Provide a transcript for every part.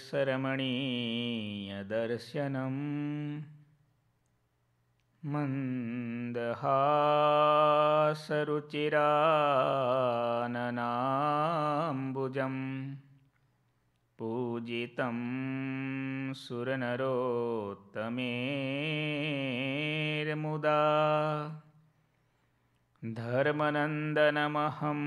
मणीयदर्शनम् मन्दहासरुचिराननाम्बुजं पूजितं सुरनरोत्तमेर्मुदा धर्मनन्दनमहम्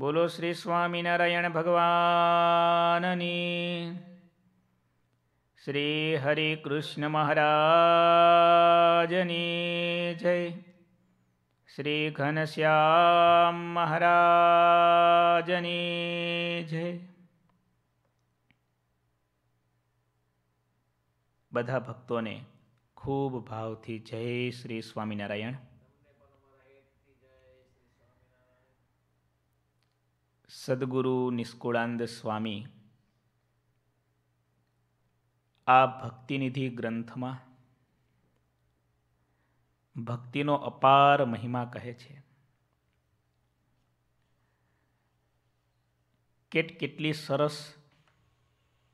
બોલો શ્રી સ્વામિનારાયણ ભગવાનની શ્રી હરિ કૃષ્ણ મહારાજની જય શ્રી ઘનશ્યામ મહારાજની જય બધા ભક્તોને ખૂબ ભાવથી જય શ્રી સ્વામિનારાયણ સદગુરુ નિષ્કુળાંદ સ્વામી આ ભક્તિનિધિ ગ્રંથમાં ભક્તિનો અપાર મહિમા કહે છે કેટ કેટલી સરસ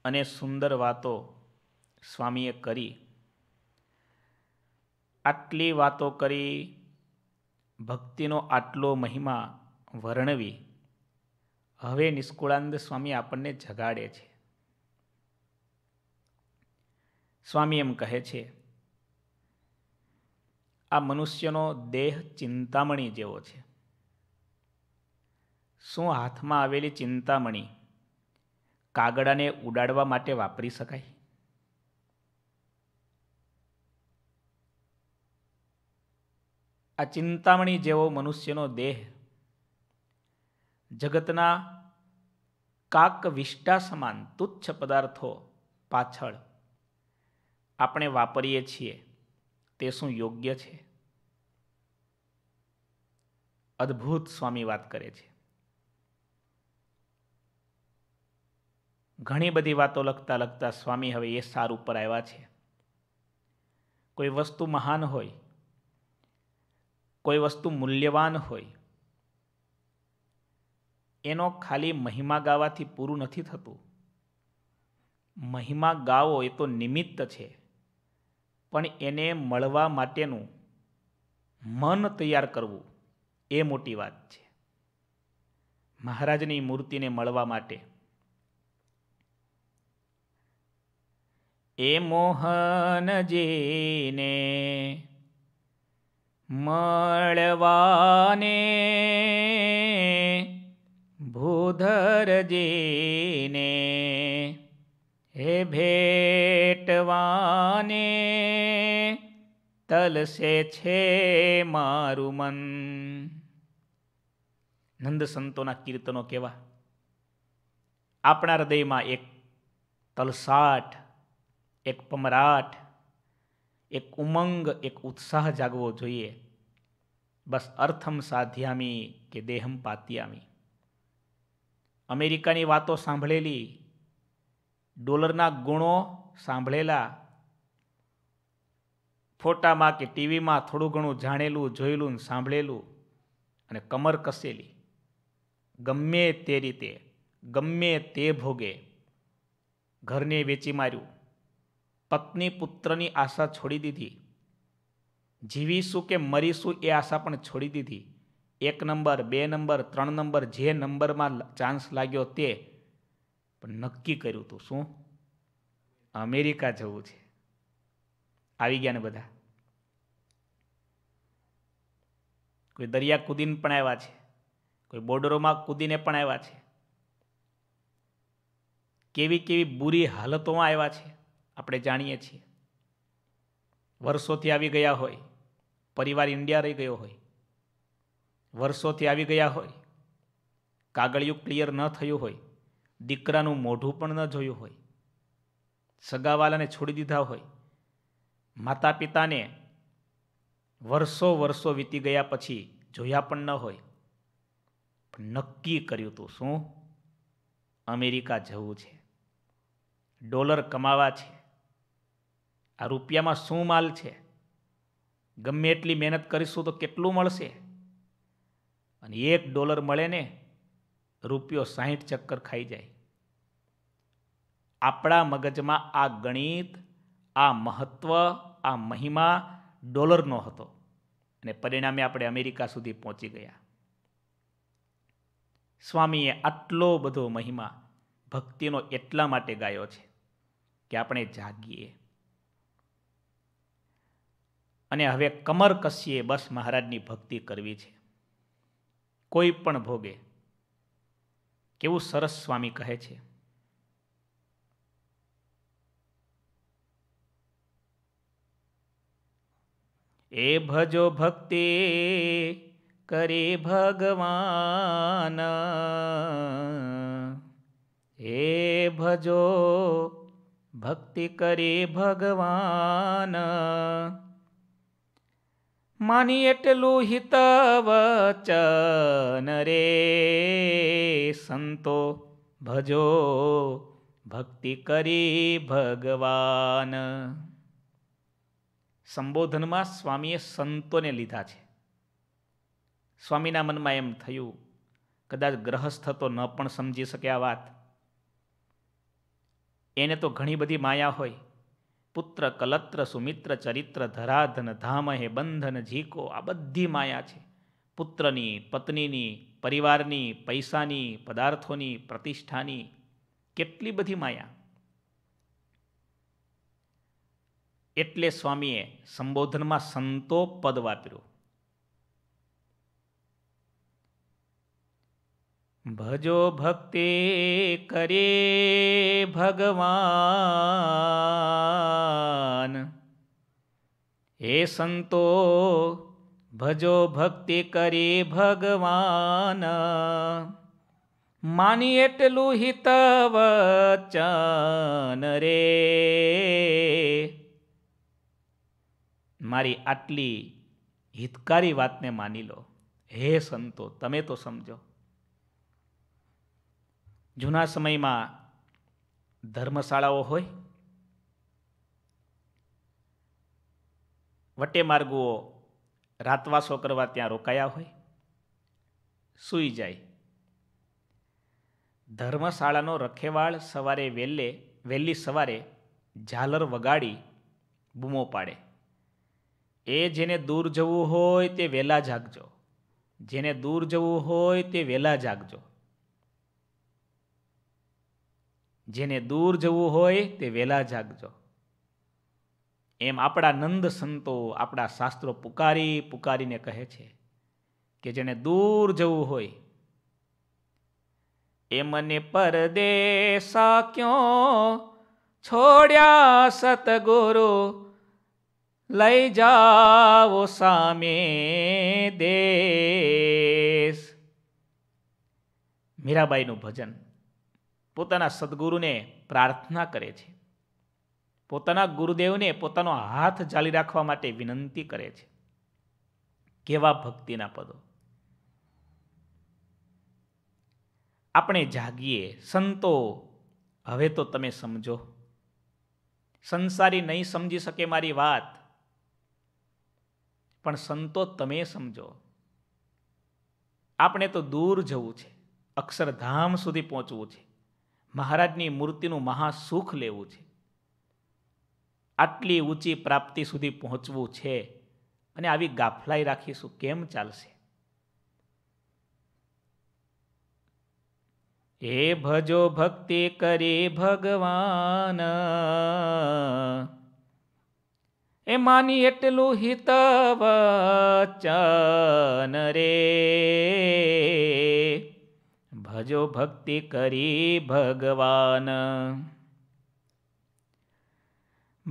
અને સુંદર વાતો સ્વામીએ કરી આટલી વાતો કરી ભક્તિનો આટલો મહિમા વર્ણવી હવે નિષ્કુળાનંદ સ્વામી આપણને જગાડે છે સ્વામી એમ કહે છે આ મનુષ્યનો દેહ ચિંતામણી જેવો છે શું હાથમાં આવેલી ચિંતામણી કાગડાને ઉડાડવા માટે વાપરી શકાય આ ચિંતામણી જેવો મનુષ્યનો દેહ જગતના કાક વિષ્ટા સમાન તુચ્છ પદાર્થો પાછળ આપણે વાપરીએ છીએ તે શું યોગ્ય છે અદ્ભુત સ્વામી વાત કરે છે ઘણી બધી વાતો લખતા લખતા સ્વામી હવે એ સાર ઉપર આવ્યા છે કોઈ વસ્તુ મહાન હોય કોઈ વસ્તુ મૂલ્યવાન હોય એનો ખાલી મહિમા ગાવાથી પૂરું નથી થતું મહિમા ગાવો એ તો નિમિત્ત છે પણ એને મળવા માટેનું મન તૈયાર કરવું એ મોટી વાત છે મહારાજની મૂર્તિને મળવા માટે એ મોહનજીને મળવાને ભૂધરજીને હે ભેટવાને તલસે છે મારું મન નંદ સંતોના કીર્તનો કેવા આપણા હૃદયમાં એક તલસાટ એક પમરાટ એક ઉમંગ એક ઉત્સાહ જાગવો જોઈએ બસ અર્થમ સાધ્યામી કે દેહમ પાત્યામી અમેરિકાની વાતો સાંભળેલી ડોલરના ગુણો સાંભળેલા ફોટામાં કે ટીવીમાં થોડું ઘણું જાણેલું જોયેલું સાંભળેલું અને કમર કસેલી ગમે તે રીતે ગમે તે ભોગે ઘરને વેચી માર્યું પત્ની પુત્રની આશા છોડી દીધી જીવીશું કે મરીશું એ આશા પણ છોડી દીધી એક નંબર બે નંબર ત્રણ નંબર જે નંબરમાં ચાન્સ લાગ્યો તે પણ નક્કી કર્યું તું શું અમેરિકા જવું છે આવી ગયા ને બધા કોઈ દરિયા કૂદીને પણ આવ્યા છે કોઈ બોર્ડરોમાં કૂદીને પણ આવ્યા છે કેવી કેવી બુરી હાલતોમાં આવ્યા છે આપણે જાણીએ છીએ વર્ષોથી આવી ગયા હોય પરિવાર ઇન્ડિયા રહી ગયો હોય વર્ષોથી આવી ગયા હોય કાગળિયું ક્લિયર ન થયું હોય દીકરાનું મોઢું પણ ન જોયું હોય સગાવાલાને છોડી દીધા હોય માતા પિતાને વર્ષો વર્ષો વીતી ગયા પછી જોયા પણ ન હોય પણ નક્કી કર્યું હતું શું અમેરિકા જવું છે ડોલર કમાવા છે આ રૂપિયામાં શું માલ છે ગમે એટલી મહેનત કરીશું તો કેટલું મળશે અને એક ડોલર મળે ને રૂપિયો સાહીઠ ચક્કર ખાઈ જાય આપણા મગજમાં આ ગણિત આ મહત્ત્વ આ મહિમા ડોલરનો હતો અને પરિણામે આપણે અમેરિકા સુધી પહોંચી ગયા સ્વામીએ આટલો બધો મહિમા ભક્તિનો એટલા માટે ગાયો છે કે આપણે જાગીએ અને હવે કમર કસીએ બસ મહારાજની ભક્તિ કરવી છે કોઈ પણ ભોગે કેવું સરસ સ્વામી કહે છે એ ભજો ભક્તિ કરી ભગવાન એ ભજો ભક્તિ કરી ભગવાન માની એટલું હિત વચન રે સંતો ભજો ભક્તિ કરી ભગવાન સંબોધનમાં સ્વામીએ સંતોને લીધા છે સ્વામીના મનમાં એમ થયું કદાચ ગ્રહસ્થ તો ન પણ સમજી શકે આ વાત એને તો ઘણી બધી માયા હોય પુત્ર કલત્ર સુમિત્ર ચરિત્ર ધરાધન ધામહે બંધન ઝીકો આ બધી માયા છે પુત્રની પત્નીની પરિવારની પૈસાની પદાર્થોની પ્રતિષ્ઠાની કેટલી બધી માયા એટલે સ્વામીએ સંબોધનમાં સંતો પદ વાપર્યું ભજો ભક્તિ કરે ભગવાન હે સંતો ભજો ભક્તિ કરી ભગવાન માની એટલું હિત વચન રે મારી આટલી હિતકારી વાતને માની લો હે સંતો તમે તો સમજો જૂના સમયમાં ધર્મશાળાઓ હોય વટેમાર્ગુઓ રાતવાસો કરવા ત્યાં રોકાયા હોય સૂઈ જાય ધર્મશાળાનો રખેવાળ સવારે વહેલે વહેલી સવારે ઝાલર વગાડી બૂમો પાડે એ જેને દૂર જવું હોય તે વહેલા જાગજો જેને દૂર જવું હોય તે વહેલા જાગજો જેને દૂર જવું હોય તે વહેલા જાગજો એમ આપણા નંદ સંતો આપણા શાસ્ત્રો પુકારી પુકારીને કહે છે કે જેને દૂર જવું હોય એ મને પરદેસા ક્યો છોડ્યા સતગુરુ લઈ જાઓ સામે દેશ મીરાબાઈનું ભજન પોતાના સદગુરુને પ્રાર્થના કરે છે પોતાના ગુરુદેવને પોતાનો હાથ જાળી રાખવા માટે વિનંતી કરે છે કેવા ભક્તિના પદો આપણે જાગીએ સંતો હવે તો તમે સમજો સંસારી નહીં સમજી શકે મારી વાત પણ સંતો તમે સમજો આપણે તો દૂર જવું છે અક્ષરધામ સુધી પહોંચવું છે મહારાજની મૂર્તિનું મહાસુખ લેવું છે આટલી ઊંચી પ્રાપ્તિ સુધી પહોંચવું છે અને આવી ગાફલાઈ રાખીશું કેમ ચાલશે હે ભજો ભક્તિ કરે ભગવાન એ માની એટલું હિત વચન રે ભજો ભક્તિ કરી ભગવાન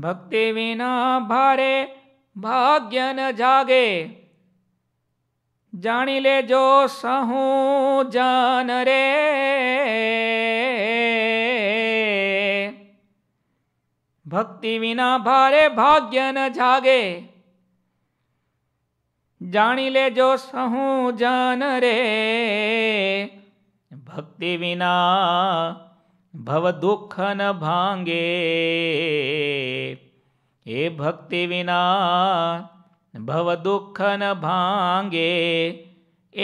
ભક્તિ વિના ભારે ભાગ્ય ન જાગે જાણી લેજો સહુ જન રે ભક્તિ વિના ભારે ભાગ્ય ન જાગે જાણી લેજો સહુ જાન રે ભક્તિ વિના ભવદુઃખ ન ભાંગે એ ભક્તિ વિના ભવદુઃખ ન ભાંગે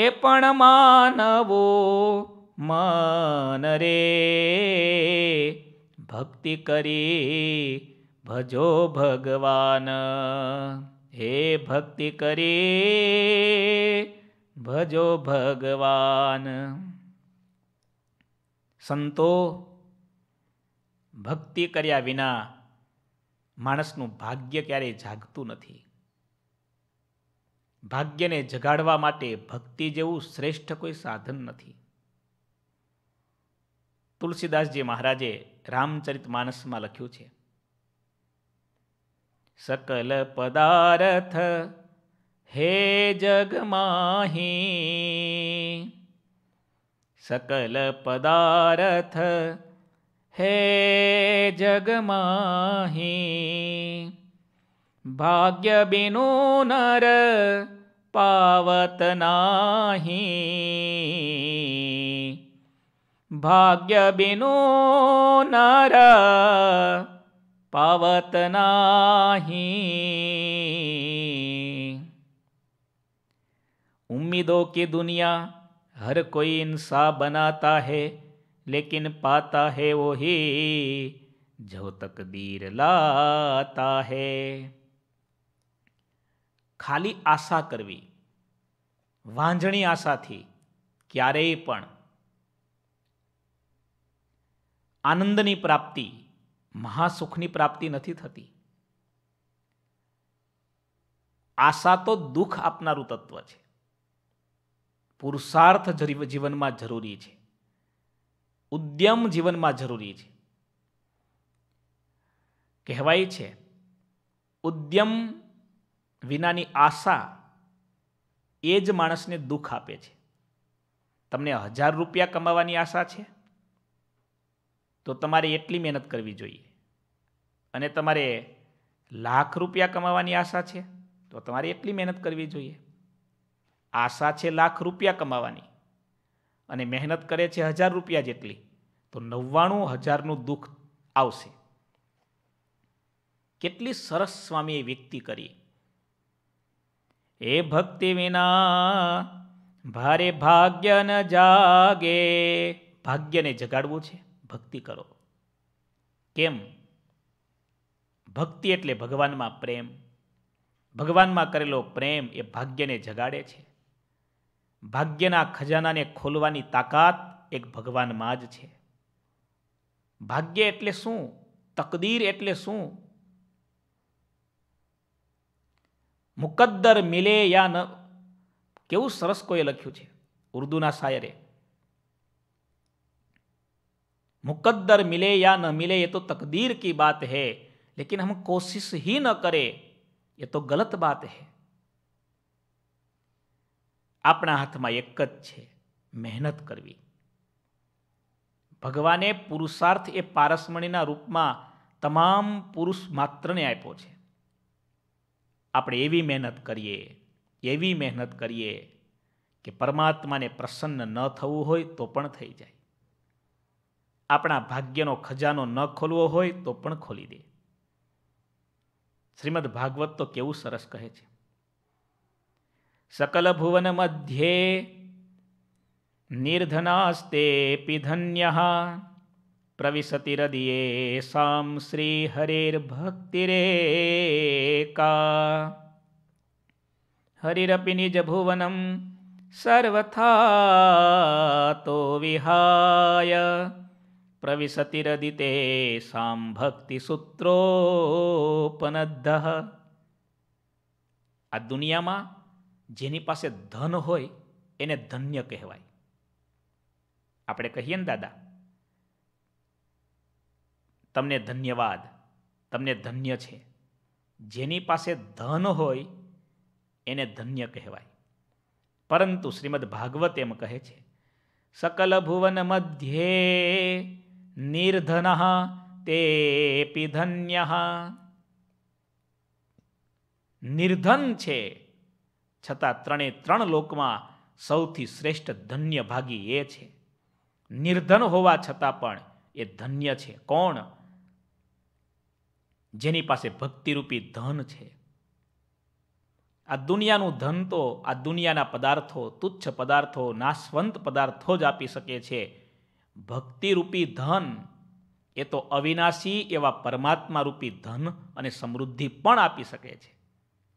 એ પણ માનવો મન રે ભક્તિ કરી ભજો ભગવાન હે ભક્તિ કરી ભજો ભગવાન સંતો ભક્તિ કર્યા વિના માણસનું ભાગ્ય ક્યારેય જાગતું નથી ભાગ્યને જગાડવા માટે ભક્તિ જેવું શ્રેષ્ઠ કોઈ સાધન નથી તુલસીદાસજી મહારાજે રામચરિત માનસમાં લખ્યું છે सकल पदार्थ હે જગમાહી सकल पदारथ हे जगमाही भाग्य बिनु नर पावत नाही भाग्य बिनु नर पावत नाही उम्मीदों की दुनिया हर कोई इंसा बनाता है लेकिन पाता है वो ही जो तकदीर લાતા હે ખાલી આશા કરવી વાંજણી આશાથી ક્યારેય પણ આનંદની પ્રાપ્તિ મહાસુખની પ્રાપ્તિ નથી થતી આશા તો દુઃખ આપનારું તત્વ છે પુરુષાર્થ જીવનમાં જરૂરી છે ઉદ્યમ જીવનમાં જરૂરી છે કહેવાય છે ઉદ્યમ વિનાની આશા એ જ માણસને દુઃખ આપે છે તમને હજાર રૂપિયા કમાવાની આશા છે તો તમારે એટલી મહેનત કરવી જોઈએ અને તમારે લાખ રૂપિયા કમાવાની આશા છે તો તમારે એટલી મહેનત કરવી જોઈએ આશા છે લાખ રૂપિયા કમાવાની અને મહેનત કરે છે હજાર રૂપિયા જેટલી તો નવ્વાણું હજારનું દુઃખ આવશે કેટલી સરસ સ્વામીએ વ્યક્તિ કરી એ ભક્તિ વિના ભારે ભાગ્ય ન જાગે ભાગ્યને જગાડવું છે ભક્તિ કરો કેમ ભક્તિ એટલે ભગવાનમાં પ્રેમ ભગવાનમાં કરેલો પ્રેમ એ ભાગ્યને જગાડે છે ભાગ્યના ખજાનાને ખોલવાની તાકાત એક ભગવાનમાં જ છે ભાગ્ય એટલે શું તકદીર એટલે શું મુકદ્દર મિલે યા ન કેવું સરસ કોઈએ લખ્યું છે ઉર્દુના શાયરે મુકદ્દર મિલે યા ન મિલે એ તો તકદીર કી बात હે લેકિન હમ કોશિશ હી ન કરે એ તો ગલત બાત હૈ આપણા હાથમાં એક જ છે મહેનત કરવી ભગવાને પુરુષાર્થ એ પારસમણીના રૂપમાં તમામ પુરુષ માત્રને આપ્યો છે આપણે એવી મહેનત કરીએ એવી મહેનત કરીએ કે પરમાત્માને પ્રસન્ન ન થવું હોય તો પણ થઈ જાય આપણા ભાગ્યનો ખજાનો ન ખોલવો હોય તો પણ ખોલી દે શ્રીમદ ભાગવત તો કેવું સરસ કહે છે સકલભુવન મધ્યે નિર્ધનાસ્તેપી ધન્યઃ પ્રવિશતિરદિયે સામ શ્રી હરેર્ભક્તિરેકા હરિરપી નિજભુવનમ સર્વથા તો વિહાય પ્રવિશતિરદિતે સામ ભક્તિસૂત્રોપનદ્ધ આ દુનિયામાં જેની પાસે ધન હોય એને ધન્ય કહેવાય આપણે કહીએ ને દાદા તમને ધન્યવાદ તમને ધન્ય છે જેની પાસે ધન હોય એને ધન્ય કહેવાય પરંતુ શ્રીમદ ભાગવત એમ કહે છે સકલ ભુવન મધ્યે નિર્ધન તે ધન્ય નિર્ધન છે છતાં ત્રણે ત્રણ લોકમાં સૌથી શ્રેષ્ઠ ધન્ય ભાગી એ છે નિર્ધન હોવા છતાં પણ એ ધન્ય છે કોણ જેની પાસે ભક્તિરૂપી ધન છે આ દુનિયાનું ધન તો આ દુનિયાના પદાર્થો તુચ્છ પદાર્થો નાશવંત પદાર્થો જ આપી શકે છે ભક્તિરૂપી ધન એ તો અવિનાશી એવા પરમાત્મા રૂપી ધન અને સમૃદ્ધિ પણ આપી શકે છે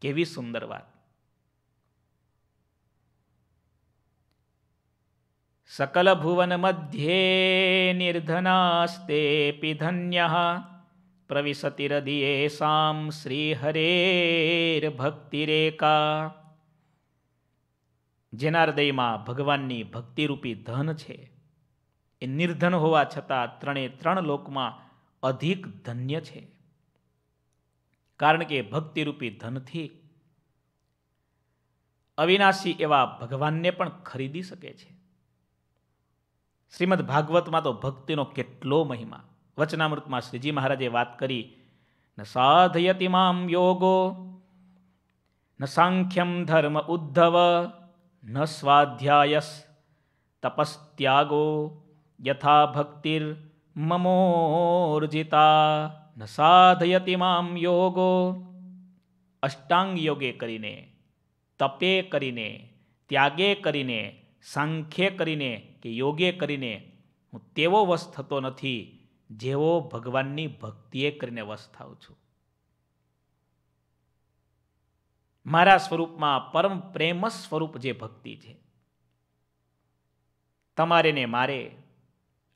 કેવી સુંદર વાત सकलभुवनमध्ये निर्धनास्तेऽपि धन्यः प्रविशतिरधियेषां શ્રીહરેર્ભક્તિરેકા જેના હૃદયમાં ભગવાનની ભક્તિરૂપી ધન છે એ નિર્ધન હોવા છતાં ત્રણે ત્રણ લોકમાં અધિક ધન્ય છે કારણ કે ભક્તિરૂપી ધનથી અવિનાશી એવા ભગવાનને પણ ખરીદી શકે છે શ્રીમદ ભાગવતમાં તો ભક્તિનો કેટલો મહિમા વચનામૃતમાં શ્રીજી મહારાજે વાત કરી ન સાધયતિ મામ યોગો ન સાંખ્યમ ધર્મ ઉદ્ધવ ન સ્વાધ્યાયસ તપસ્ત્યાગો યથા ભક્તિર મમોર્જિતા ન સાધયતિ મામ યોગો અષ્ટાંગ યોગે કરીને તપે કરીને ત્યાગે કરીને સાંખ્ય કરીને કે યોગે કરીને હું તેવો વશ થતો નથી જેવો ભગવાનની ભક્તિએ કરીને વશ થાઉં છું મારા સ્વરૂપમાં પરમ પ્રેમ સ્વરૂપ જે ભક્તિ છે તમારે ને મારે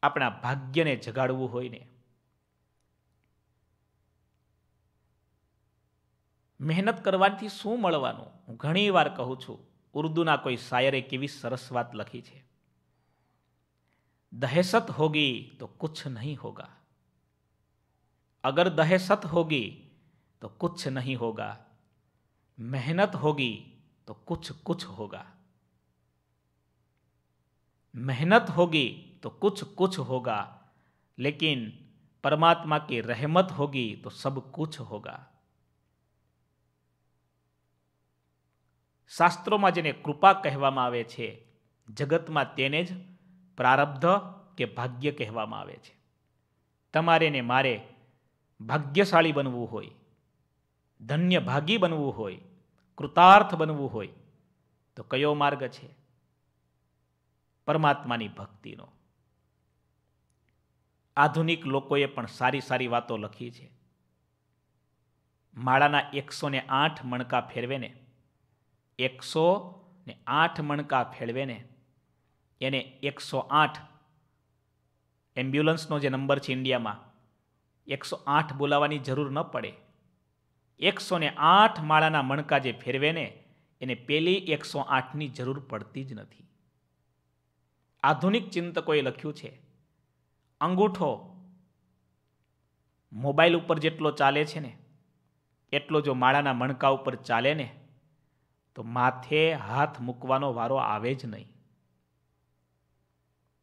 આપણા ભાગ્યને જગાડવું હોય ને મહેનત કરવાથી શું મળવાનું હું ઘણી વાર કહું છું उर्दू ઉર્દુના કોઈ શાયરે કેવી सरस बात लखी છે दहशत होगी तो कुछ नहीं होगा अगर दहशत होगी तो कुछ नहीं होगा मेहनत होगी तो कुछ कुछ होगा मेहनत होगी तो कुछ कुछ होगा लेकिन परमात्मा की रहमत होगी तो सब कुछ होगा શાસ્ત્રોમાં જેને કૃપા કહેવામાં આવે છે જગતમાં તેને જ પ્રારબ્ધ કે ભાગ્ય કહેવામાં આવે છે તમારે ને મારે ભાગ્યશાળી બનવું હોય ધન્ય ભાગી બનવું હોય કૃતાર્થ બનવું હોય તો કયો માર્ગ છે પરમાત્માની ભક્તિનો આધુનિક લોકોએ પણ સારી સારી વાતો લખી છે માળાના એકસો ને આઠ મણકા ફેરવેને એકસો ને આઠ મણકા ફેળવે ને એને એકસો આઠ એમ્બ્યુલન્સનો જે નંબર છે ઇન્ડિયામાં એકસો આઠ બોલાવવાની જરૂર ન પડે એકસો ને આઠ માળાના મણકા જે ફેરવે ને એને પેલી એકસો આઠની જરૂર પડતી જ નથી આધુનિક ચિંતકોએ લખ્યું છે અંગૂઠો મોબાઈલ ઉપર જેટલો ચાલે છે ને એટલો જો માળાના મણકા ઉપર ચાલે ને તો માથે હાથ મૂકવાનો વારો આવે જ નહીં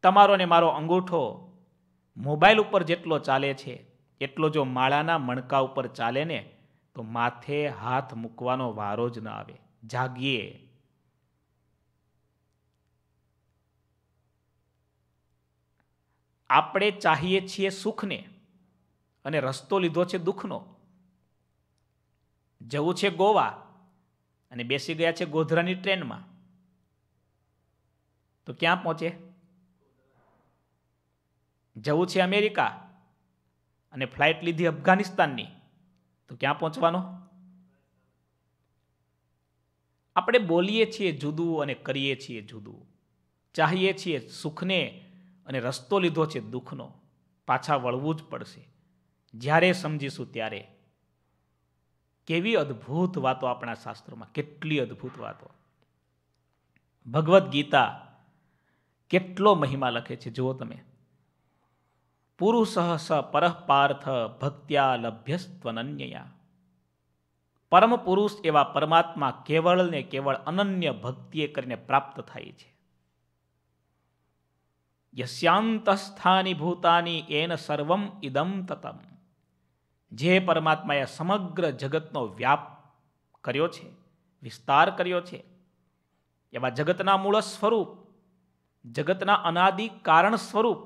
તમારો ને મારો અંગૂઠો મોબાઈલ ઉપર જેટલો ચાલે છે એટલો જો માળાના મણકા ઉપર ચાલે ને તો માથે હાથ મૂકવાનો વારો જ ન આવે જાગીએ આપણે ચાહીએ છીએ સુખને અને રસ્તો લીધો છે દુઃખનો જવું છે ગોવા અને બેસી ગયા છે ગોધરાની ટ્રેનમાં તો ક્યાં પહોંચે જવું છે અમેરિકા અને ફ્લાઇટ લીધી અફઘાનિસ્તાનની તો ક્યાં પહોંચવાનો આપણે બોલીએ છીએ જુદું અને કરીએ છીએ જુદું ચાહીએ છીએ સુખને અને રસ્તો લીધો છે દુઃખનો પાછા વળવું જ પડશે જ્યારે સમજીશું ત્યારે કેવી અદ્ભુત વાતો આપણા શાસ્ત્રોમાં કેટલી અદ્ભુત વાતો ભગવદ્ ગીતા કેટલો મહિમા લખે છે જુઓ તમે પુરુષ સ પરહ પાર્થ ભક્ત્યા લભ્યસ્ત્વનન્યયા પરમ પુરુષ એવા પરમાત્મા કેવળ ને કેવળ અનન્ય ભક્તિએ કરીને પ્રાપ્ત થાય છે યસ્યાંતસ્થાની ભૂતાની એન સર્વમ ઇદમ તતમ જે પરમાત્માએ સમગ્ર જગતનો વ્યાપ કર્યો છે વિસ્તાર કર્યો છે એવા જગતના મૂળ સ્વરૂપ જગતના અનાદિ કારણ સ્વરૂપ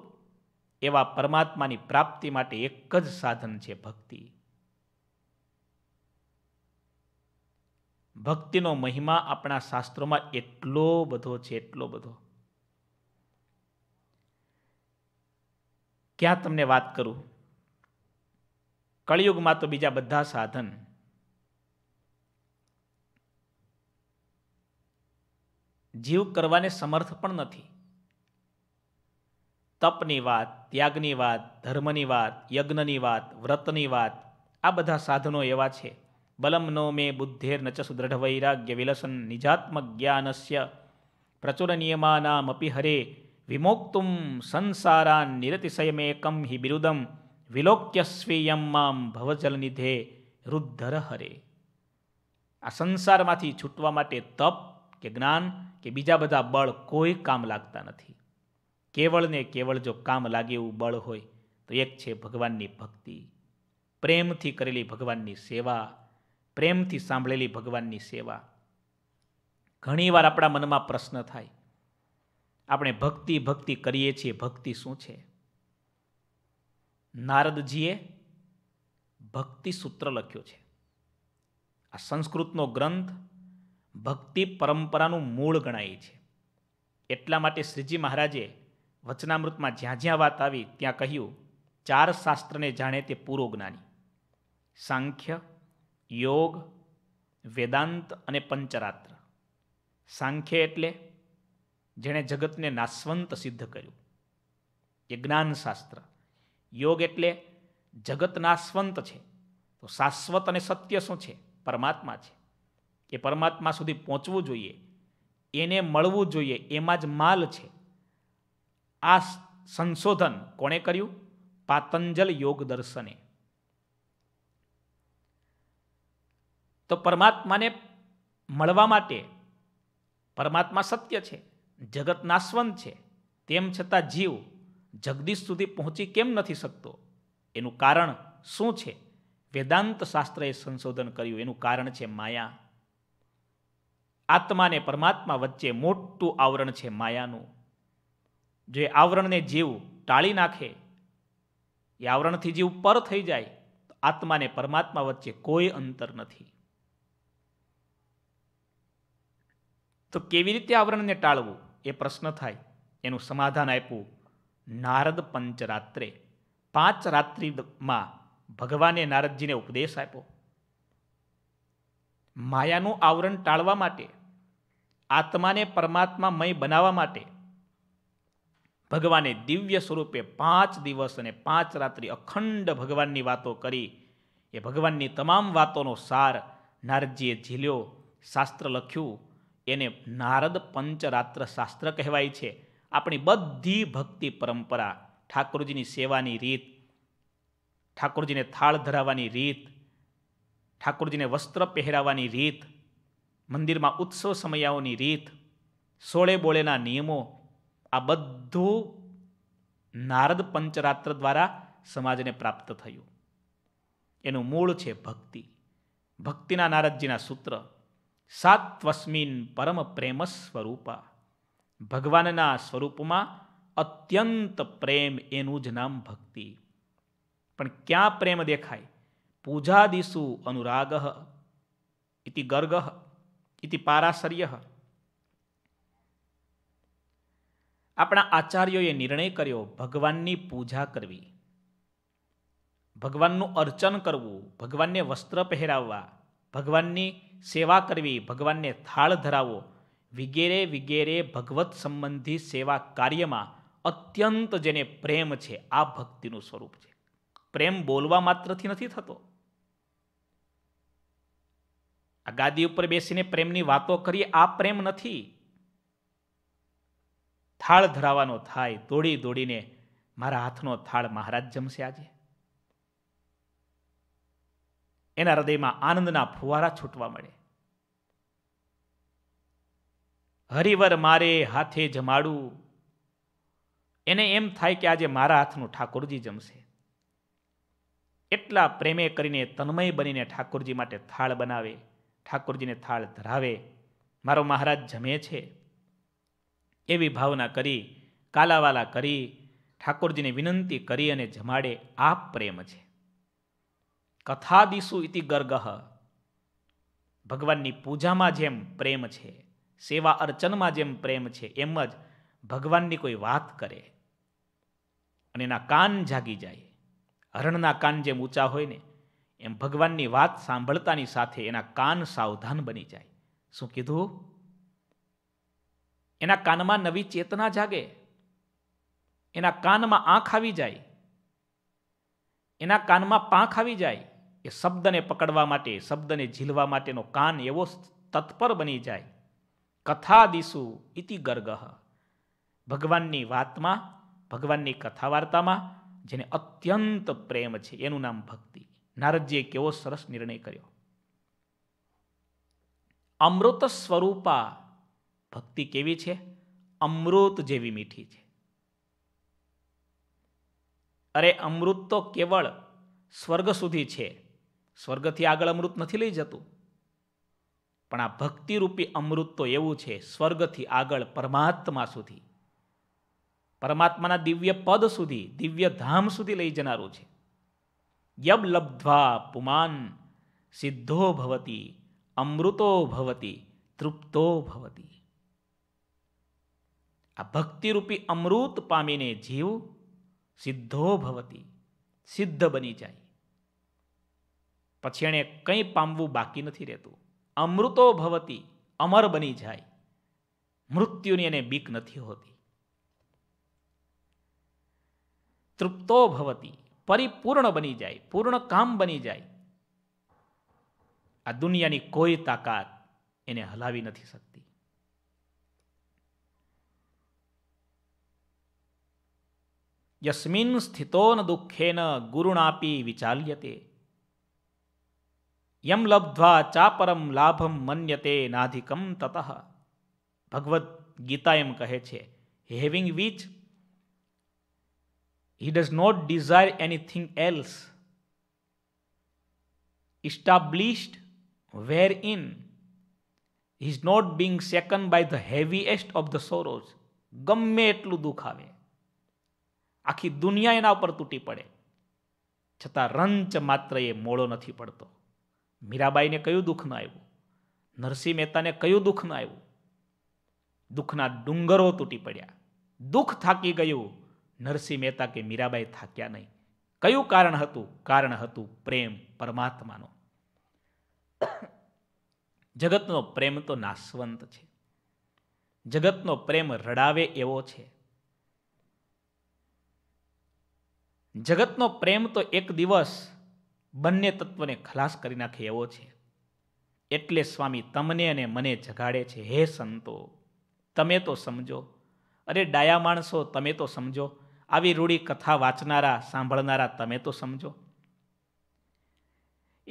એવા પરમાત્માની પ્રાપ્તિ માટે એક જ સાધન છે ભક્તિ ભક્તિનો મહિમા આપણા શાસ્ત્રોમાં એટલો બધો છે એટલો બધો ક્યાં તમને વાત કરું કળિયુગમાં તો બીજા બધા સાધન જીવ કરવાને સમર્થ પણ નથી તપની વાત ત્યાગની વાત ધર્મની વાત યજ્ઞની વાત વ્રતની વાત આ બધા સાધનો એવા છે બલમનો મે બુદ્ધેર નચ સુદૃઢ વૈરાગ્ય વિલસન નિજાત્મ જ્ઞાનસ્ય પ્રચુર નિયમાનામપી હરે વિમોક્તુમ સંસારા નિરતિશયમેકમ હિ બિરુદમ વિલોક્યસ્વેયમ્મામ ભવજલનિધે રુદ્ધર હરે આ સંસારમાંથી છૂટવા માટે તપ કે જ્ઞાન કે બીજા બધા બળ કોઈ કામ લાગતા નથી કેવળ ને કેવળ જો કામ લાગે એવું બળ હોય તો એક છે ભગવાનની ભક્તિ પ્રેમથી કરેલી ભગવાનની સેવા પ્રેમથી સાંભળેલી ભગવાનની સેવા ઘણીવાર આપણા મનમાં પ્રશ્ન થાય આપણે ભક્તિ ભક્તિ કરીએ છીએ ભક્તિ શું છે નારદજીએ ભક્તિ સૂત્ર લખ્યો છે આ સંસ્કૃતનો ગ્રંથ ભક્તિ પરંપરાનું મૂળ ગણાય છે એટલા માટે શ્રીજી મહારાજે વચનામૃતમાં જ્યાં જ્યાં વાત આવી ત્યાં કહ્યું ચાર શાસ્ત્રને જાણે તે પૂરો જ્ઞાની સાંખ્ય યોગ વેદાંત અને પંચરાત્ર સાંખ્ય એટલે જેણે જગતને નાશવંત સિદ્ધ કર્યું એ જ્ઞાનશાસ્ત્ર યોગ એટલે જગતના સ્વંત છે તો શાશ્વત અને સત્ય શું છે પરમાત્મા છે એ પરમાત્મા સુધી પહોંચવું જોઈએ એને મળવું જોઈએ એમાં જ માલ છે આ સંશોધન કોણે કર્યું પાતંજલ યોગ દર્શને તો પરમાત્માને મળવા માટે પરમાત્મા સત્ય છે જગત નાશવંત છે તેમ છતાં જીવ જગદીશ સુધી પહોંચી કેમ નથી શકતો એનું કારણ શું છે વેદાંત શાસ્ત્રએ સંશોધન કર્યું એનું કારણ છે માયા આત્માને પરમાત્મા વચ્ચે મોટું આવરણ છે માયાનું જે આવરણને જીવ ટાળી નાખે એ આવરણથી જીવ પર થઈ જાય તો આત્માને પરમાત્મા વચ્ચે કોઈ અંતર નથી તો કેવી રીતે આવરણને ટાળવું એ પ્રશ્ન થાય એનું સમાધાન આપ્યું નારદ પંચરાત્રે પાંચ રાત્રિમાં ભગવાને નારદજીને ઉપદેશ આપ્યો માયાનું આવરણ ટાળવા માટે આત્માને પરમાત્મા મય બનાવવા માટે ભગવાને દિવ્ય સ્વરૂપે પાંચ દિવસ અને પાંચ રાત્રિ અખંડ ભગવાનની વાતો કરી એ ભગવાનની તમામ વાતોનો સાર નારદજીએ ઝીલ્યો શાસ્ત્ર લખ્યું એને નારદ પંચરાત્ર શાસ્ત્ર કહેવાય છે આપણી બધી ભક્તિ પરંપરા ઠાકોરજીની સેવાની રીત ઠાકોરજીને થાળ ધરાવવાની રીત ઠાકોરજીને વસ્ત્ર પહેરાવવાની રીત મંદિરમાં ઉત્સવ સમયાઓની રીત સોળે બોળેના નિયમો આ બધું નારદ પંચરાત્ર દ્વારા સમાજને પ્રાપ્ત થયું એનું મૂળ છે ભક્તિ ભક્તિના નારદજીના સૂત્ર સાત્વસ્મિન પરમ પ્રેમ સ્વરૂપા ભગવાનના સ્વરૂપમાં અત્યંત પ્રેમ એનું જ નામ ભક્તિ પણ ક્યાં પ્રેમ દેખાય પૂજા દિશુ અનુરાગ ઇતિ ગર્ગ ઇતિ પારાશર્ય આપણા આચાર્યોએ નિર્ણય કર્યો ભગવાનની પૂજા કરવી ભગવાનનું અર્ચન કરવું ભગવાનને વસ્ત્ર પહેરાવવા ભગવાનની સેવા કરવી ભગવાનને થાળ ધરાવવો વિગેરે વિગેરે ભગવત સંબંધી સેવા કાર્યમાં અત્યંત જેને પ્રેમ છે આ ભક્તિનું સ્વરૂપ છે પ્રેમ બોલવા માત્રથી નથી થતો આ ગાદી ઉપર બેસીને પ્રેમની વાતો કરી આ પ્રેમ નથી થાળ ધરાવાનો થાય દોડી દોડીને મારા હાથનો થાળ મહારાજ જમશે આજે એના હૃદયમાં આનંદના ફુવારા છૂટવા મળે હરિવર મારે હાથે જમાડું એને એમ થાય કે આજે મારા હાથનું ઠાકોરજી જમશે એટલા પ્રેમે કરીને તન્મય બનીને ઠાકોરજી માટે થાળ બનાવે ઠાકોરજીને થાળ ધરાવે મારો મહારાજ જમે છે એવી ભાવના કરી કાલાવાલા કરી ઠાકોરજીને વિનંતી કરી અને જમાડે આ પ્રેમ છે કથા દિશુ ઇતિ ગર્ગહ ભગવાનની પૂજામાં જેમ પ્રેમ છે સેવા અર્ચનમાં જેમ પ્રેમ છે એમ જ ભગવાનની કોઈ વાત કરે અને એના કાન જાગી જાય હરણના કાન જેમ ઊંચા હોય ને એમ ભગવાનની વાત સાંભળતાની સાથે એના કાન સાવધાન બની જાય શું કીધું એના કાનમાં નવી ચેતના જાગે એના કાનમાં આંખ આવી જાય એના કાનમાં પાંખ આવી જાય એ શબ્દને પકડવા માટે શબ્દને ઝીલવા માટેનો કાન એવો તત્પર બની જાય કથા દિશુ ઇતિ ગર્ગ ભગવાનની વાતમાં ભગવાનની કથા વાર્તામાં જેને અત્યંત પ્રેમ છે એનું નામ ભક્તિ નારદજીએ કેવો સરસ નિર્ણય કર્યો અમૃત સ્વરૂપા ભક્તિ કેવી છે અમૃત જેવી મીઠી છે અરે અમૃત તો કેવળ સ્વર્ગ સુધી છે સ્વર્ગથી આગળ અમૃત નથી લઈ જતું પણ આ ભક્તિરૂપી અમૃત તો એવું છે સ્વર્ગથી આગળ પરમાત્મા સુધી પરમાત્માના દિવ્ય પદ સુધી દિવ્ય ધામ સુધી લઈ જનારું છે યબ લબ્ધ્વા પુમાન સિદ્ધો ભવતી અમૃતો ભવતી તૃપ્તો ભવતી આ ભક્તિરૂપી અમૃત પામીને જીવ સિદ્ધો ભવતી સિદ્ધ બની જાય પછી એણે કંઈ પામવું બાકી નથી રહેતું અમૃતો ભવતી અમર બની જાય મૃત્યુની એને બીક નથી હોતી તૃપ્તો ભવતી પરિપૂર્ણ બની જાય પૂર્ણ કામ બની જાય આ દુનિયાની કોઈ તાકાત એને હલાવી નથી શકતી યસ્મિન સ્થિતો ન દુઃખેન ગુરુણાપી વિચાલ્યતે યમ લબ્ધ્વા ચાપરમ લાભમ મન્યતે નાધિકમ તત ભગવદ્ ગીતા એમ કહે છે having which he does not desire anything else established wherein he is not being shaken by the heaviest of the sorrows ગમે એટલું દુઃખ આવે આખી દુનિયા એના ઉપર તૂટી પડે છતાં રંચ માત્ર એ મોળો નથી પડતો મીરાબાઈને કયું દુઃખ ન આવ્યું નરસિંહ મહેતાને કયું દુઃખ ન આવ્યું દુઃખના ડુંગરો તૂટી પડ્યા દુઃખ થાકી ગયું નરસિંહ મહેતા કે મીરાબાઈ થાક્યા નહીં કયું કારણ હતું કારણ હતું પ્રેમ પરમાત્માનો જગતનો પ્રેમ તો નાશવંત છે જગતનો પ્રેમ રડાવે એવો છે જગતનો પ્રેમ તો એક દિવસ બંને તત્વને ખલાસ કરી નાખે એવો છે એટલે સ્વામી તમને અને મને જગાડે છે હે સંતો તમે તો સમજો અરે ડાયા માણસો તમે તો સમજો આવી રૂઢી કથા વાંચનારા સાંભળનારા તમે તો સમજો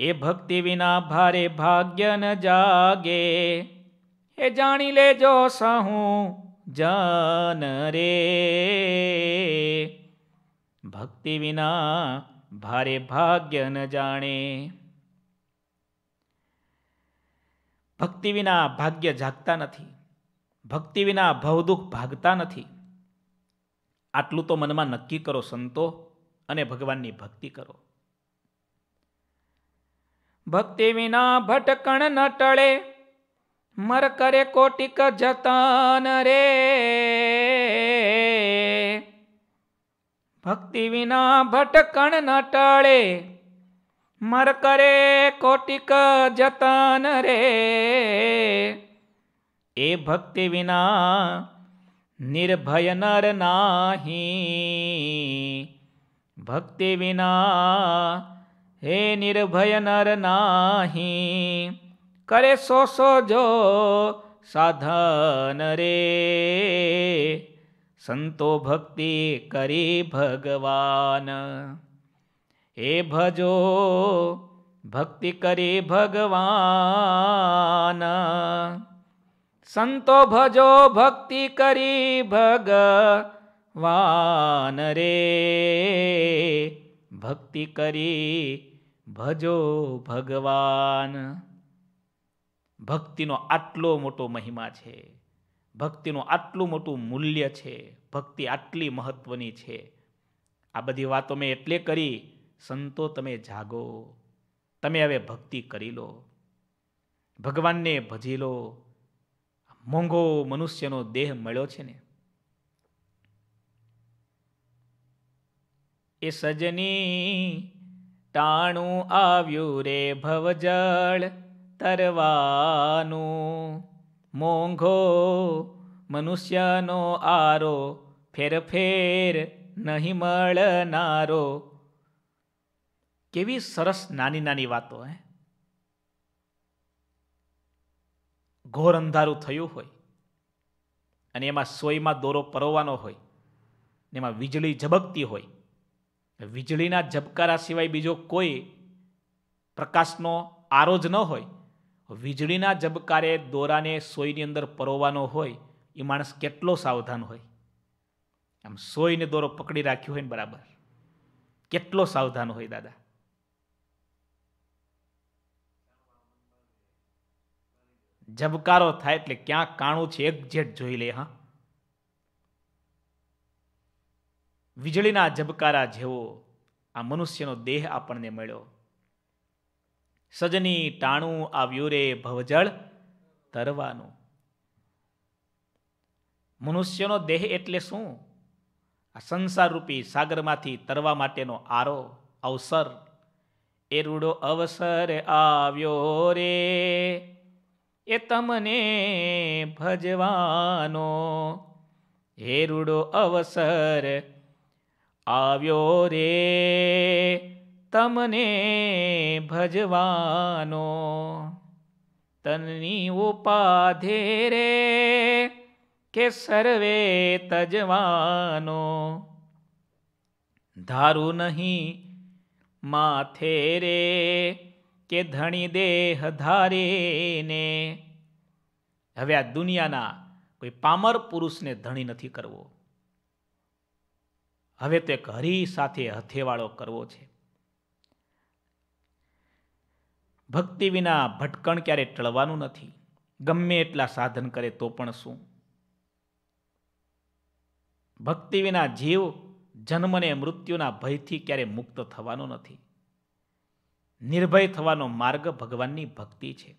એ ભક્તિ વિના ભારે ભાગ્ય ન જાગે એ જાણી લેજો સહું જન રે ભક્તિ વિના ભારે ભાગ્ય ન જાણે ભક્તિ વિના ભાગ્ય જાગતા નથી ભક્તિ વિના ભવદુઃખ ભાગતા નથી આટલું તો મનમાં નક્કી કરો સંતો અને ભગવાનની ભક્તિ કરો ભક્તિ વિના ભટકણ ન ટળે મર કરે કોટિક જતન રે ભક્તિ વિના ભટકણ ન ટળે મર કરે કોટિક જતન રે એ ભક્તિ વિના નિર્ભય નર નાહી ભક્તિ વિના હે નિર્ભય નર નાહી કરે સો સો જો સાધન રે સંતો ભક્તિ કરી ભગવાન હે ભજો ભક્તિ કરી ભગવાન સંતો ભજો ભક્તિ કરી ભગવાન રે ભક્તિ કરી ભજો ભગવાન ભક્તિનો આટલો મોટો મહિમા છે ભક્તિનું આટલું મોટું મૂલ્ય છે ભક્તિ આટલી મહત્ત્વની છે આ બધી વાતો મેં એટલે કરી સંતો તમે જાગો તમે હવે ભક્તિ કરી લો ભગવાનને ભજી લો મોંઘો મનુષ્યનો દેહ મળ્યો છે ને એ સજની ટાણું આવ્યું રે ભવજળ તરવાનું મોંઘો મનુષ્યનો આરો ફેરફેર નહીં મળનારો કેવી સરસ નાની નાની વાતો હે ઘોર અંધારું થયું હોય અને એમાં સોયમાં દોરો પરોવાનો હોય ને એમાં વીજળી ઝબકતી હોય વીજળીના ઝબકારા સિવાય બીજો કોઈ પ્રકાશનો આરો જ ન હોય વીજળીના જબકારે દોરાને સોયની અંદર પરોવાનો હોય એ માણસ કેટલો સાવધાન હોય આમ સોયને દોરો પકડી રાખ્યો હોય ને બરાબર કેટલો સાવધાન હોય દાદા ઝબકારો થાય એટલે ક્યાં કાણું છે એક જેટ જોઈ લે હા વીજળીના જબકારા જેવો આ મનુષ્યનો દેહ આપણને મળ્યો સજની ટાણું આવ્યું રે ભવજળ તરવાનું મનુષ્યનો દેહ એટલે શું આ સંસારરૂપી સાગરમાંથી તરવા માટેનો આરો અવસર એ રૂડો અવસર આવ્યો રે એ તમને ભજવાનો હે રૂડો અવસર આવ્યો રે તમને ભજવાનો તનની ઉપાધે રે કે સર્વે તજવાનો ધારું નહીં માથે રે કે ધણી દેહ ધારીને હવે આ દુનિયાના કોઈ પામર પુરુષને ધણી નથી કરવો હવે તે હરી સાથે હથેવાળો કરવો છે ભક્તિ વિના ભટકણ ક્યારે ટળવાનું નથી ગમે એટલા સાધન કરે તો પણ શું ભક્તિ વિના જીવ જન્મને મૃત્યુના ભયથી ક્યારે મુક્ત થવાનો નથી નિર્ભય થવાનો માર્ગ ભગવાનની ભક્તિ છે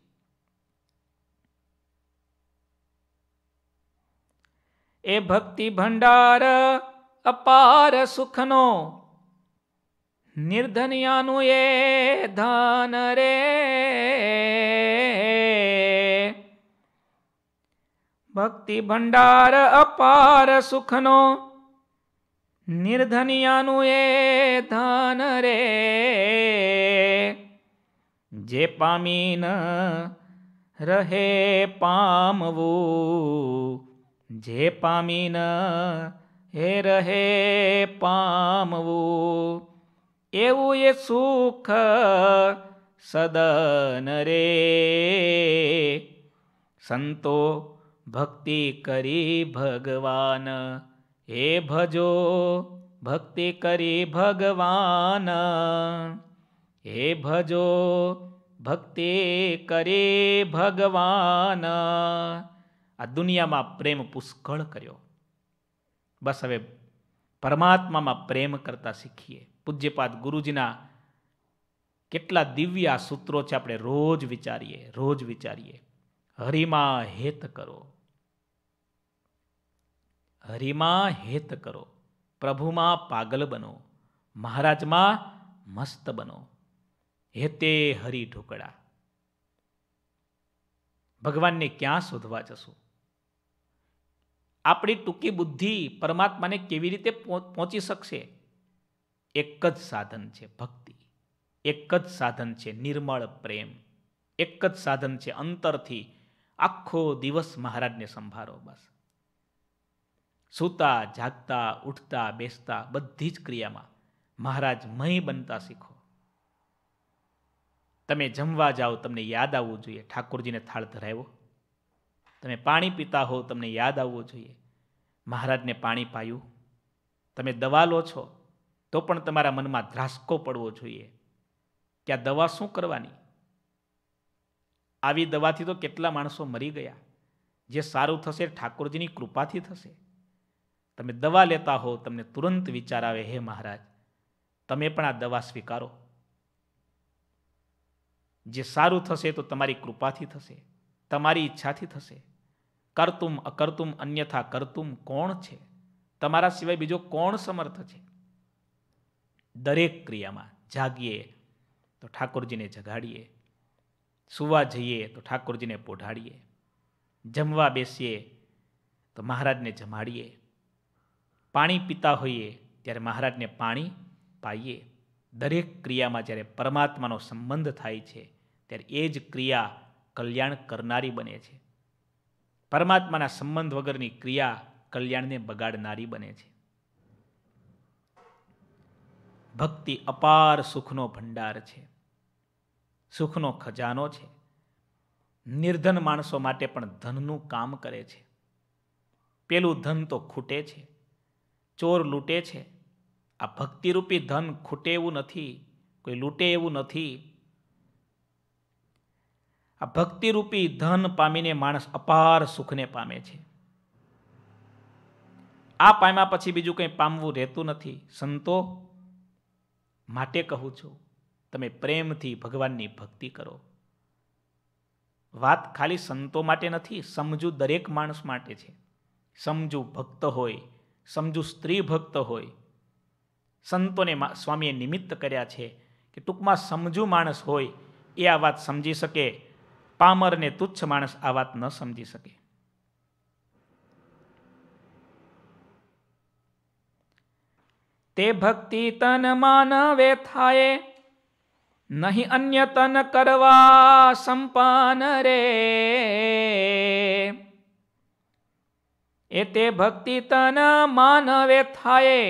એ ભક્તિ ભંડાર અપાર સુખનો નિર્ધનિયાનું એ ધન રે ભક્તિ ભંડાર અપાર સુખનો નિર્ધનિયાનું એ ધન રે જે પામીન રહે પામવું જે પામીન હે રહે પામવું એવું એ સુખ સદન રે સંતો ભક્તિ કરી ભગવાન હે ભજો ભક્તિ કરી ભગવાન હે ભજો ભક્તિ કરી ભગવાન આ દુનિયામાં પ્રેમ પુષ્કળ કર્યો બસ હવે પરમાત્મામાં પ્રેમ કરતા શીખીએ પૂજ્યપાદ ગુરુજીના કેટલા દિવ્ય આ સૂત્રો છે આપણે રોજ વિચારીએ રોજ વિચારીએ હરિમા હેત કરો હરિમા હેત કરો પ્રભુમાં પાગલ બનો મહારાજમાં મસ્ત બનો હેતે હરિ ઢોકળા ભગવાનને ક્યાં શોધવા જશું આપણી ટૂંકી બુદ્ધિ પરમાત્માને કેવી રીતે પહોંચી શકશે એક જ સાધન છે ભક્તિ એક જ સાધન છે નિર્મળ પ્રેમ એક જ સાધન છે અંતરથી આખો દિવસ મહારાજને સંભાળો બસ સૂતા જાગતા ઉઠતા બેસતા બધી જ ક્રિયામાં મહારાજ મય બનતા શીખો તમે જમવા જાઓ તમને યાદ આવવું જોઈએ ઠાકોરજીને થાળ ધરાવ્યો તમે પાણી પીતા હો તમને યાદ આવવું જોઈએ મહારાજને પાણી પાયું તમે દવા લો છો તો પણ તમારા મનમાં ધ્રાસકો પડવો જોઈએ કે આ દવા શું કરવાની આવી દવાથી તો કેટલા માણસો મરી ગયા જે સારું થશે ઠાકોરજીની કૃપાથી થશે તમે દવા લેતા હો તમને તુરંત વિચાર આવે હે મહારાજ તમે પણ આ દવા સ્વીકારો જે સારું થશે તો તમારી કૃપાથી થશે તમારી ઈચ્છાથી થશે કરતુમ અકર્તુમ અન્યથા કરતુમ કોણ છે તમારા સિવાય બીજો કોણ સમર્થ છે દરેક ક્રિયામાં જાગીએ તો ઠાકોરજીને જગાડીએ સુવા જઈએ તો ઠાકોરજીને પોઢાડીએ જમવા બેસીએ તો મહારાજને જમાડીએ પાણી પીતા હોઈએ ત્યારે મહારાજને પાણી પાઈએ દરેક ક્રિયામાં જ્યારે પરમાત્માનો સંબંધ થાય છે ત્યારે એ જ ક્રિયા કલ્યાણ કરનારી બને છે પરમાત્માના સંબંધ વગરની ક્રિયા કલ્યાણને બગાડનારી બને છે ભક્તિ અપાર સુખનો ભંડાર છે સુખનો ખજાનો છે નિર્ધન માણસો માટે પણ ધનનું કામ કરે છે પેલું ધન તો ખૂટે છે ચોર લૂંટે છે આ ભક્તિરૂપી ધન ખૂટે એવું નથી કોઈ લૂંટે એવું નથી આ ભક્તિરૂપી ધન પામીને માણસ અપાર સુખને પામે છે આ પામ્યા પછી બીજું કંઈ પામવું રહેતું નથી સંતો માટે કહું છું તમે પ્રેમથી ભગવાનની ભક્તિ કરો વાત ખાલી સંતો માટે નથી સમજુ દરેક માણસ માટે છે સમજુ ભક્ત હોય સમજુ સ્ત્રી ભક્ત હોય સંતોને સ્વામીએ નિમિત્ત કર્યા છે કે ટૂંકમાં સમજુ માણસ હોય એ આ વાત સમજી શકે પામર ને તુચ્છ માણસ આ વાત ન સમજી શકે તે ભક્તિ તન માનવે થાય નહીં અન્ય તન કરવા સંપાન રે એ તે ભક્તિ તન માનવે થાય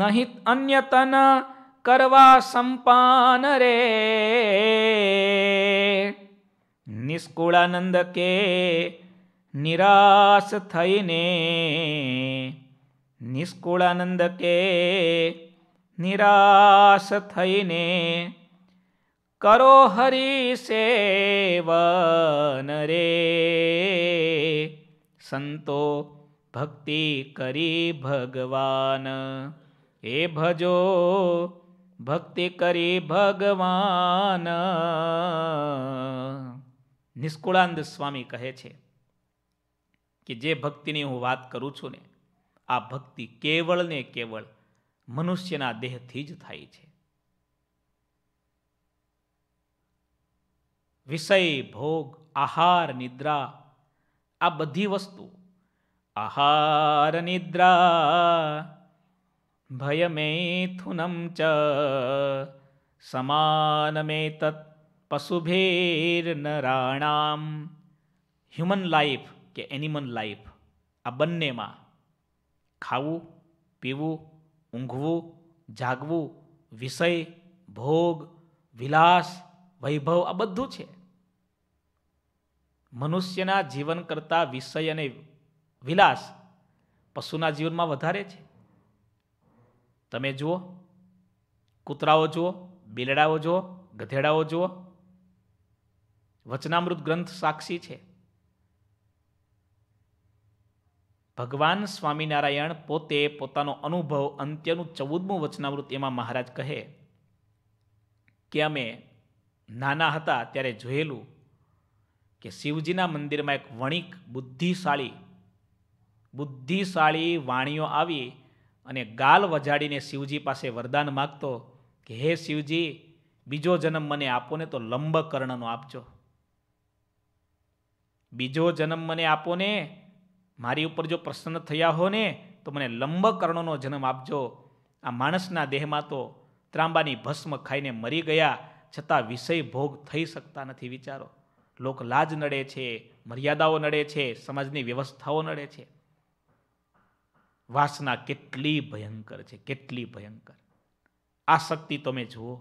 નહીં અન્ય તન કરવા સંપાન રે નિષ્કુળાનંદ કે નિરાશ થઈને નિષ્કુળાનંદ કે નિરાશ થઈને કરો હરી સેવન રે સંતો ભક્તિ કરી ભગવાન એ ભજો ભક્તિ કરી ભગવાન નિષ્કુળાનંદ સ્વામી કહે છે કે જે ભક્તિની હું વાત કરું છું ને આ ભક્તિ કેવળ ને કેવળ મનુષ્યના દેહથી જ થાય છે વિષય ભોગ આહાર નિદ્રા આ બધી વસ્તુ આહાર નિદ્રા ભયમેથુનમ ચ સમાનમેતત પશુભેર નરાણામ હ્યુમન લાઈફ કે એનિમલ લાઈફ આ બંનેમાં ખાવું પીવું ઊંઘવું જાગવું વિષય ભોગ વિલાસ વૈભવ આ બધું છે મનુષ્યના જીવન કરતાં વિષય અને વિલાસ પશુના જીવનમાં વધારે છે તમે જુઓ કૂતરાઓ જુઓ બિલડાઓ જુઓ ગધેડાઓ જુઓ વચનામૃત ગ્રંથ સાક્ષી છે ભગવાન સ્વામિનારાયણ પોતે પોતાનો અનુભવ અંત્યનું ચૌદમું વચનામૃત એમાં મહારાજ કહે કે અમે નાના હતા ત્યારે જોયેલું કે શિવજીના મંદિરમાં એક વણિક બુદ્ધિશાળી બુદ્ધિશાળી વાણીઓ આવી અને ગાલ વજાડીને શિવજી પાસે વરદાન માગતો કે હે શિવજી બીજો જન્મ મને આપો ને તો લંબકર્ણનો આપજો બીજો જન્મ મને આપો ને મારી ઉપર જો પ્રસન્ન થયા હો ને તો મને લંબકર્ણોનો જન્મ આપજો આ માણસના દેહમાં તો ત્રાંબાની ભસ્મ ખાઈને મરી ગયા છતાં વિષય ભોગ થઈ શકતા નથી વિચારો લોક લાજ નડે છે મર્યાદાઓ નડે છે સમાજની વ્યવસ્થાઓ નડે છે વાસના કેટલી ભયંકર છે કેટલી ભયંકર આ શક્તિ તમે જુઓ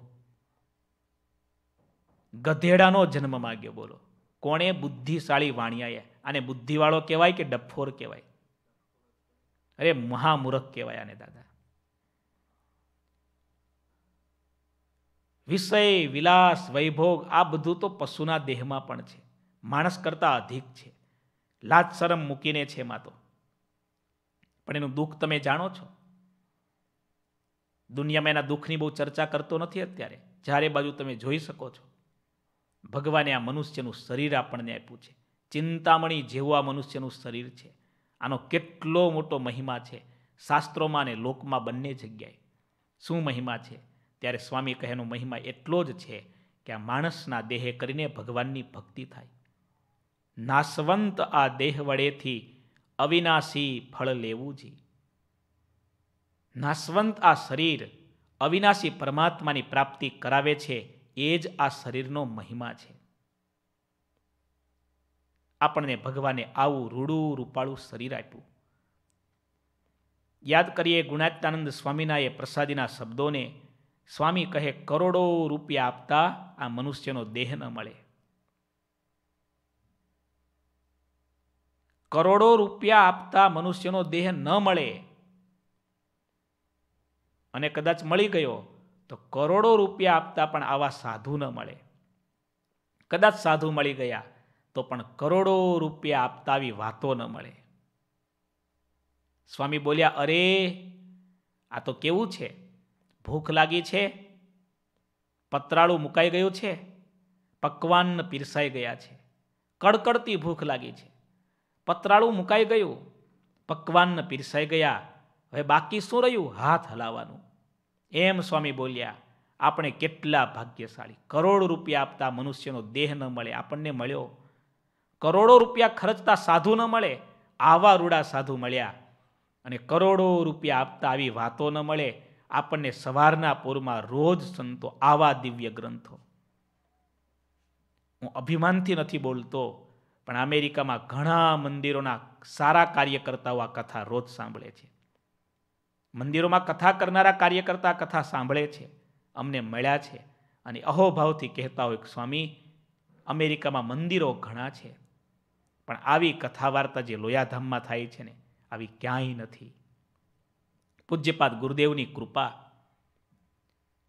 ગધેડાનો જન્મ માગ્યો બોલો કોણે બુદ્ધિશાળી વાણિયાએ આને બુદ્ધિવાળો કહેવાય કે ડફોર કહેવાય અરે મહામૂરખ કહેવાય આને દાદા વિષય વિલાસ વૈભોગ આ બધું તો પશુના દેહમાં પણ છે માણસ કરતાં અધિક છે લાજ શરમ મૂકીને છે એમાં તો પણ એનું દુઃખ તમે જાણો છો દુનિયામાં એના દુઃખની બહુ ચર્ચા કરતો નથી અત્યારે જ્યારે બાજુ તમે જોઈ શકો છો ભગવાને આ મનુષ્યનું શરીર આપણને આપ્યું છે ચિંતામણી જેવું આ મનુષ્યનું શરીર છે આનો કેટલો મોટો મહિમા છે શાસ્ત્રોમાં અને લોકમાં બંને જગ્યાએ શું મહિમા છે ત્યારે સ્વામી કહેનો મહિમા એટલો જ છે કે આ માણસના દેહે કરીને ભગવાનની ભક્તિ થાય નાશવંત આ દેહ વડેથી અવિનાશી ફળ લેવું જી નાશવંત આ શરીર અવિનાશી પરમાત્માની પ્રાપ્તિ કરાવે છે એ જ આ શરીરનો મહિમા છે આપણને ભગવાને આવું રૂડું રૂપાળું શરીર આપ્યું યાદ કરીએ ગુણાત્યાનંદ સ્વામીના પ્રસાદીના શબ્દોને સ્વામી કહે કરોડો રૂપિયા આપતા આ મનુષ્યનો દેહ ન મળે કરોડો રૂપિયા આપતા મનુષ્યનો દેહ ન મળે અને કદાચ મળી ગયો તો કરોડો રૂપિયા આપતા પણ આવા સાધુ ન મળે કદાચ સાધુ મળી ગયા તો પણ કરોડો રૂપિયા આપતા આવી વાતો ન મળે સ્વામી બોલ્યા અરે આ તો કેવું છે ભૂખ લાગી છે પતરાળું મુકાઈ ગયું છે પકવાન પીરસાઈ ગયા છે કડકડતી ભૂખ લાગી છે પતરાળું મુકાઈ ગયું પકવાન પીરસાઈ ગયા હવે બાકી શું રહ્યું હાથ હલાવવાનું એમ સ્વામી બોલ્યા આપણે કેટલા ભાગ્યશાળી કરોડ રૂપિયા આપતા મનુષ્યનો દેહ ન મળે આપણને મળ્યો કરોડો રૂપિયા ખર્ચતા સાધુ ન મળે આવા રૂડા સાધુ મળ્યા અને કરોડો રૂપિયા આપતા આવી વાતો ન મળે આપણને સવારના પૂરમાં રોજ સંતો આવા દિવ્ય ગ્રંથો હું અભિમાનથી નથી બોલતો પણ અમેરિકામાં ઘણા મંદિરોના સારા કાર્યકર્તાઓ આ કથા રોજ સાંભળે છે મંદિરોમાં કથા કરનારા કાર્યકર્તા કથા સાંભળે છે અમને મળ્યા છે અને અહોભાવથી કહેતા હોય સ્વામી અમેરિકામાં મંદિરો ઘણા છે પણ આવી કથા વાર્તા જે લોયાધામમાં થાય છે ને આવી ક્યાંય નથી પૂજ્યપાદ ગુરુદેવની કૃપા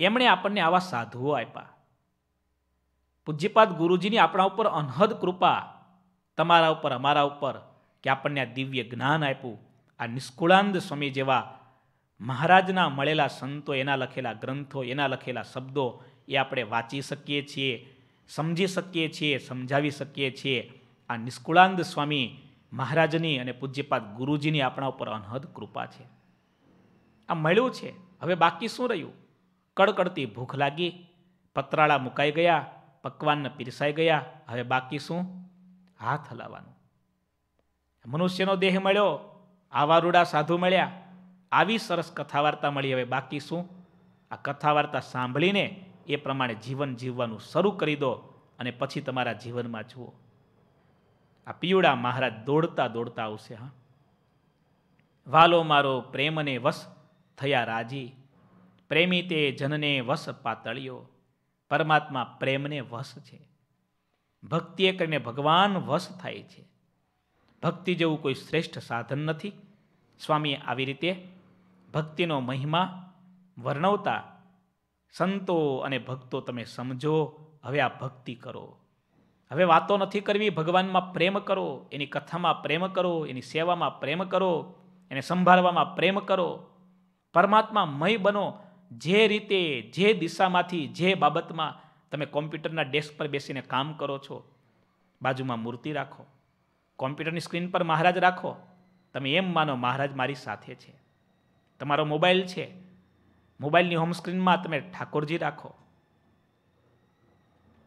એમણે આપણને આવા સાધુઓ આપ્યા પૂજ્યપાદ ગુરુજીની આપણા ઉપર અનહદ કૃપા તમારા ઉપર અમારા ઉપર કે આપણને આ દિવ્ય જ્ઞાન આપ્યું આ નિષ્કુળાનંદ સ્વામી જેવા મહારાજના મળેલા સંતો એના લખેલા ગ્રંથો એના લખેલા શબ્દો એ આપણે વાંચી શકીએ છીએ સમજી શકીએ છીએ સમજાવી શકીએ છીએ આ નિષ્કુળાનંદ સ્વામી મહારાજની અને પૂજ્યપાદ ગુરુજીની આપણા ઉપર અનહદ કૃપા છે આ મળ્યું છે હવે બાકી શું રહ્યું કડકડતી ભૂખ લાગી પતરાળા મુકાઈ ગયા પકવાનને પીરસાઈ ગયા હવે બાકી શું હાથ હલાવવાનું મનુષ્યનો દેહ મળ્યો આવારૂડા સાધુ મળ્યા આવી સરસ કથા વાર્તા મળી હવે બાકી શું આ કથા વાર્તા સાંભળીને એ પ્રમાણે જીવન જીવવાનું શરૂ કરી દો અને પછી તમારા જીવનમાં જુઓ આ પીવડા મહારાજ દોડતા દોડતા આવશે હા વાલો મારો પ્રેમને વસ થયા રાજી પ્રેમી તે જનને વસ પાતળ્યો પરમાત્મા પ્રેમને વસ છે ભક્તિએ કરીને ભગવાન વસ થાય છે ભક્તિ જેવું કોઈ શ્રેષ્ઠ સાધન નથી સ્વામીએ આવી રીતે ભક્તિનો મહિમા વર્ણવતા સંતો અને ભક્તો તમે સમજો હવે આ ભક્તિ કરો હવે વાતો નથી કરવી ભગવાનમાં પ્રેમ કરો એની કથામાં પ્રેમ કરો એની સેવામાં પ્રેમ કરો એને સંભાળવામાં પ્રેમ કરો પરમાત્મા મય બનો જે રીતે જે દિશામાંથી જે બાબતમાં તમે કોમ્પ્યુટરના ડેસ્ક પર બેસીને કામ કરો છો બાજુમાં મૂર્તિ રાખો કોમ્પ્યુટરની સ્ક્રીન પર મહારાજ રાખો તમે એમ માનો મહારાજ મારી સાથે છે તમારો મોબાઈલ છે મોબાઈલની હોમ સ્ક્રીનમાં તમે ઠાકોરજી રાખો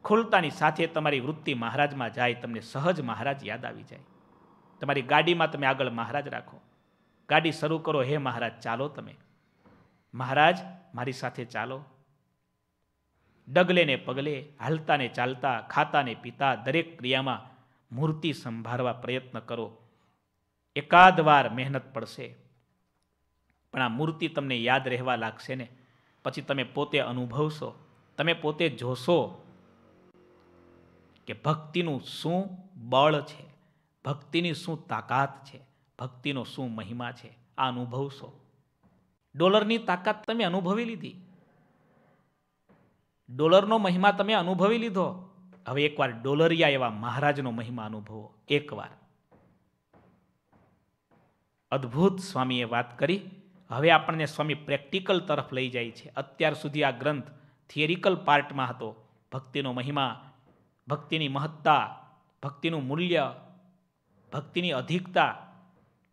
ખુલતાની સાથે તમારી વૃત્તિ મહારાજમાં જાય તમને સહજ મહારાજ યાદ આવી જાય તમારી ગાડીમાં તમે આગળ મહારાજ રાખો ગાડી શરૂ કરો હે મહારાજ ચાલો તમે મહારાજ મારી સાથે ચાલો ડગલે ને પગલે હાલતા ને ચાલતા ખાતા ને પીતા દરેક ક્રિયામાં મૂર્તિ સંભાળવા પ્રયત્ન કરો એકાદ વાર મહેનત પડશે પણ આ મૂર્તિ તમને યાદ રહેવા લાગશે ને પછી તમે પોતે અનુભવશો તમે પોતે જોશો કે ભક્તિનું શું બળ છે ભક્તિની શું તાકાત છે ભક્તિનો શું મહિમા છે આ અનુભવશો ડોલરની તાકાત તમે અનુભવી લીધી ડોલરનો મહિમા તમે અનુભવી લીધો હવે એકવાર ડોલરિયા એવા મહારાજનો મહિમા અનુભવો એકવાર અદ્ભુત સ્વામીએ વાત કરી હવે આપણને સ્વામી પ્રેક્ટિકલ તરફ લઈ જાય છે અત્યાર સુધી આ ગ્રંથ થિયરિકલ પાર્ટમાં હતો ભક્તિનો મહિમા ભક્તિની મહત્તા ભક્તિનું મૂલ્ય ભક્તિની અધિકતા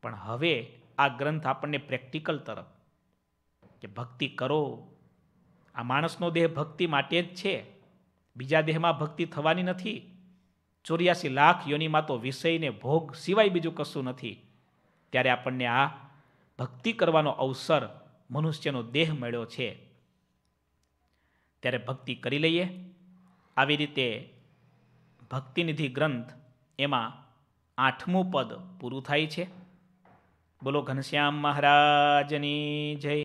પણ હવે આ ગ્રંથ આપણને પ્રેક્ટિકલ તરફ કે ભક્તિ કરો આ માણસનો દેહ ભક્તિ માટે જ છે બીજા દેહમાં ભક્તિ થવાની નથી ચોર્યાસી લાખ યોનિમાં તો વિષયને ભોગ સિવાય બીજું કશું નથી ત્યારે આપણને આ ભક્તિ કરવાનો અવસર મનુષ્યનો દેહ મળ્યો છે ત્યારે ભક્તિ કરી લઈએ આવી રીતે ભક્તિનિધિ ગ્રંથ એમાં આઠમું પદ પૂરું થાય છે બોલો ઘનશ્યામ મહારાજની જય